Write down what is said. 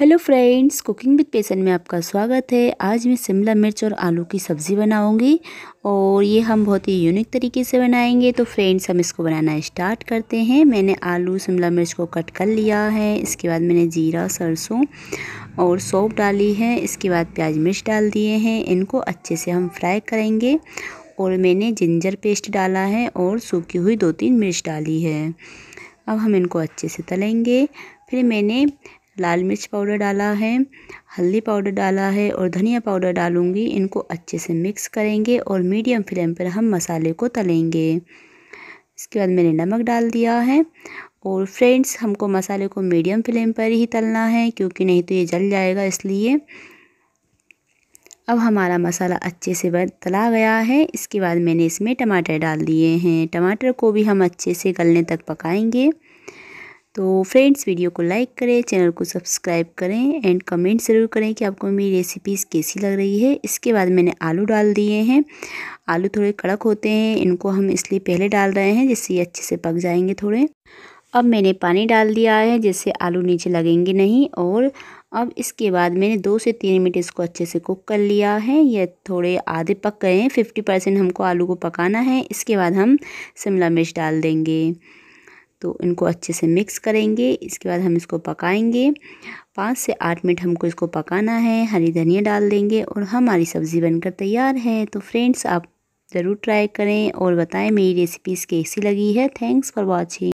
hello friends cooking with पेसन में आपका स्वागत है आज मैं शिमला मिर्च और आलू की सब्ज़ी बनाऊंगी और ये हम बहुत ही यूनिक तरीके से बनाएंगे तो फ्रेंड्स हम इसको बनाना स्टार्ट करते हैं मैंने आलू शिमला मिर्च को कट कर लिया है इसके बाद मैंने जीरा सरसों और सौप डाली है इसके बाद प्याज मिर्च डाल दिए हैं इनको अच्छे से हम फ्राई करेंगे और मैंने जिंजर पेस्ट डाला है और सूखी हुई दो तीन मिर्च डाली है अब हम इनको अच्छे से तलेंगे फिर मैंने लाल मिर्च पाउडर डाला है हल्दी पाउडर डाला है और धनिया पाउडर डालूँगी इनको अच्छे से मिक्स करेंगे और मीडियम फ्लेम पर हम मसाले को तलेंगे इसके बाद मैंने नमक डाल दिया है और फ्रेंड्स हमको मसाले को मीडियम फ्लेम पर ही तलना है क्योंकि नहीं तो ये जल जाएगा इसलिए अब हमारा मसाला अच्छे से तला गया है इसके बाद मैंने इसमें टमाटर डाल दिए हैं टमाटर को भी हम अच्छे से गलने तक पकाएंगे तो फ्रेंड्स वीडियो को लाइक करें चैनल को सब्सक्राइब करें एंड कमेंट ज़रूर करें कि आपको मेरी रेसिपीज़ कैसी लग रही है इसके बाद मैंने आलू डाल दिए हैं आलू थोड़े कड़क होते हैं इनको हम इसलिए पहले डाल रहे हैं जिससे ये अच्छे से पक जाएंगे थोड़े अब मैंने पानी डाल दिया है जिससे आलू नीचे लगेंगे नहीं और अब इसके बाद मैंने दो से तीन मिनट इसको अच्छे से कुक कर लिया है ये थोड़े आधे पक गए हैं फिफ्टी परसेंट हमको आलू को पकाना है इसके बाद हम शिमला मिर्च डाल देंगे तो इनको अच्छे से मिक्स करेंगे इसके बाद हम इसको पकाएंगे पाँच से आठ मिनट हमको इसको पकाना है हरी धनिया डाल देंगे और हमारी सब्ज़ी बनकर तैयार है तो फ्रेंड्स आप ज़रूर ट्राई करें और बताएं मेरी रेसिपीज़ कैसी लगी है थैंक्स फॉर वॉचिंग